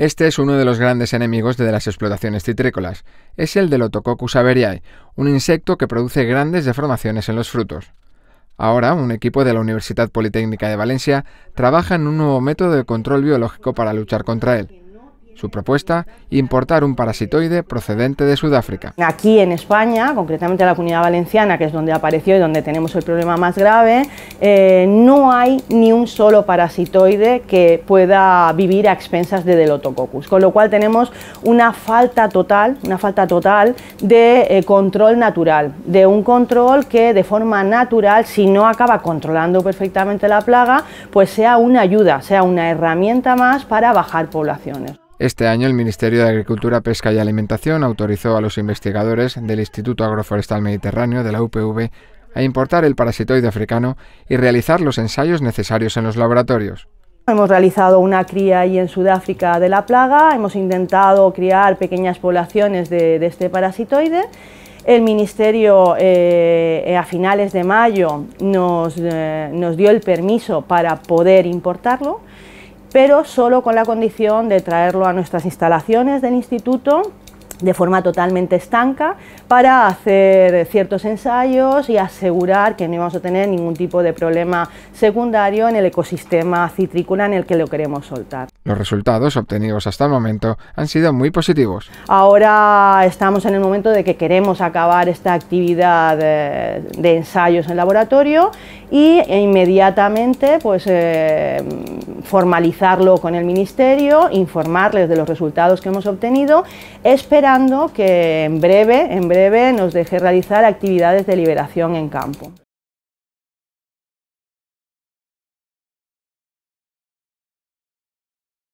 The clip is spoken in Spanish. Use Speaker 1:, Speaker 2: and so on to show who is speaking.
Speaker 1: Este es uno de los grandes enemigos de las explotaciones citrícolas. Es el Delotococcus averiae, un insecto que produce grandes deformaciones en los frutos. Ahora, un equipo de la Universidad Politécnica de Valencia trabaja en un nuevo método de control biológico para luchar contra él. Su propuesta, importar un parasitoide procedente de Sudáfrica.
Speaker 2: Aquí en España, concretamente en la Comunidad Valenciana, que es donde apareció y donde tenemos el problema más grave, eh, no hay ni un solo parasitoide que pueda vivir a expensas de Delotococcus, con lo cual tenemos una falta total, una falta total de eh, control natural, de un control que de forma natural, si no acaba controlando perfectamente la plaga, pues sea una ayuda, sea una herramienta más para bajar poblaciones.
Speaker 1: Este año el Ministerio de Agricultura, Pesca y Alimentación autorizó a los investigadores del Instituto Agroforestal Mediterráneo de la UPV a importar el parasitoide africano y realizar los ensayos necesarios en los laboratorios.
Speaker 2: Hemos realizado una cría y en Sudáfrica de la plaga, hemos intentado criar pequeñas poblaciones de, este parasitoide. El Ministerio eh, a finales de mayo nos, eh, nos dio el permiso para poder importarlo pero solo con la condición de traerlo a nuestras instalaciones del instituto de forma totalmente estanca para hacer ciertos ensayos y asegurar que no íbamos a tener ningún tipo de problema secundario en el ecosistema citrícula... en el que lo queremos soltar.
Speaker 1: Los resultados obtenidos hasta el momento han sido muy positivos.
Speaker 2: Ahora estamos en el momento de que queremos acabar esta actividad eh, de, ensayos en laboratorio y e inmediatamente pues, eh, formalizarlo con el Ministerio, informarles de los resultados que hemos obtenido, que en breve, en breve nos deje realizar actividades de liberación en campo.